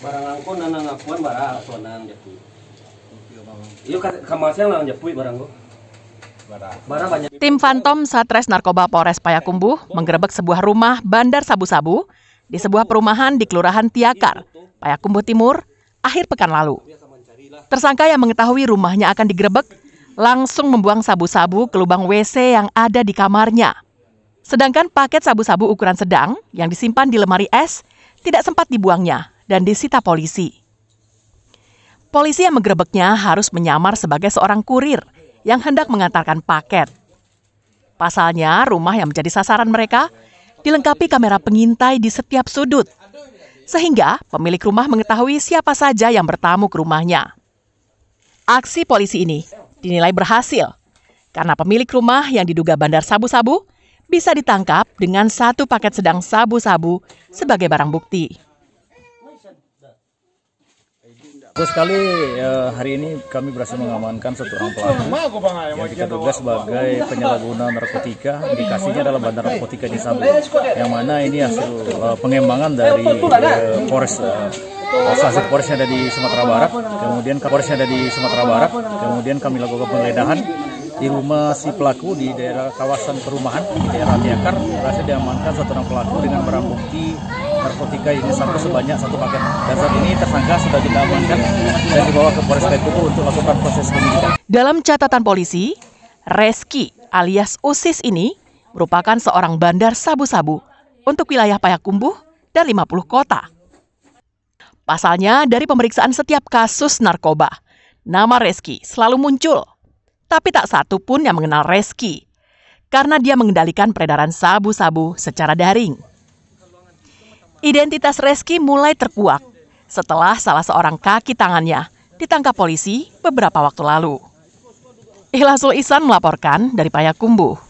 barang angkon nana ngakuan barang sonan jepui iya kamasnya nana jepui barang gua Tim Phantom Satres Narkoba Polres Payakumbuh menggerebek sebuah rumah bandar sabu-sabu di sebuah perumahan di Kelurahan Tiakar, Payakumbuh Timur, akhir pekan lalu. Tersangka yang mengetahui rumahnya akan digerebek langsung membuang sabu-sabu ke lubang WC yang ada di kamarnya. Sedangkan paket sabu-sabu ukuran sedang yang disimpan di lemari es tidak sempat dibuangnya dan disita polisi. Polisi yang menggerebeknya harus menyamar sebagai seorang kurir yang hendak mengantarkan paket. Pasalnya, rumah yang menjadi sasaran mereka dilengkapi kamera pengintai di setiap sudut, sehingga pemilik rumah mengetahui siapa saja yang bertamu ke rumahnya. Aksi polisi ini dinilai berhasil karena pemilik rumah yang diduga bandar sabu-sabu bisa ditangkap dengan satu paket sedang sabu-sabu sebagai barang bukti. Terus sekali ya, hari ini kami berhasil mengamankan satu orang pelaku ya, yang kita duga sebagai penyalahguna narkotika. Indikasinya adalah bandar narkotika di Sabu. Iya, yang mana ini hasil eh, pengembangan dari iya, ya. eh, Polres Polsasek eh, Polresnya ada di Sumatera Barat, kemudian Kapolresnya ada di Sumatera Barat, kemudian kami lakukan penggeledahan di rumah si pelaku di daerah kawasan perumahan di daerah Tiakar berhasil diamankan satu orang pelaku dengan barang bukti narkotika ini sabu sebanyak satu paket dan saat ini tersangka sudah kita amankan dan dibawa ke Polres Bengkulu untuk lakukan proses penyidikan. Dalam catatan polisi, Reski alias Usis ini merupakan seorang bandar sabu-sabu untuk wilayah Payakumbuh dan 50 kota. Pasalnya, dari pemeriksaan setiap kasus narkoba, nama Reski selalu muncul tapi tak satu pun yang mengenal Reski karena dia mengendalikan peredaran sabu-sabu secara daring. Identitas Reski mulai terkuak setelah salah seorang kaki tangannya ditangkap polisi beberapa waktu lalu. Ihlasul Ihsan melaporkan dari Payakumbuh.